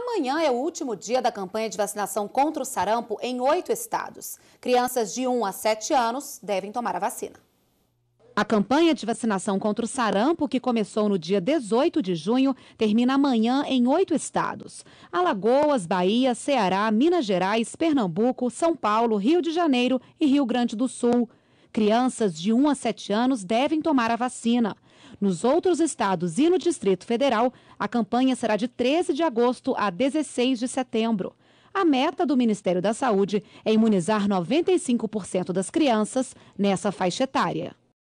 Amanhã é o último dia da campanha de vacinação contra o sarampo em oito estados. Crianças de 1 a 7 anos devem tomar a vacina. A campanha de vacinação contra o sarampo, que começou no dia 18 de junho, termina amanhã em oito estados: Alagoas, Bahia, Ceará, Minas Gerais, Pernambuco, São Paulo, Rio de Janeiro e Rio Grande do Sul. Crianças de 1 a 7 anos devem tomar a vacina. Nos outros estados e no Distrito Federal, a campanha será de 13 de agosto a 16 de setembro. A meta do Ministério da Saúde é imunizar 95% das crianças nessa faixa etária.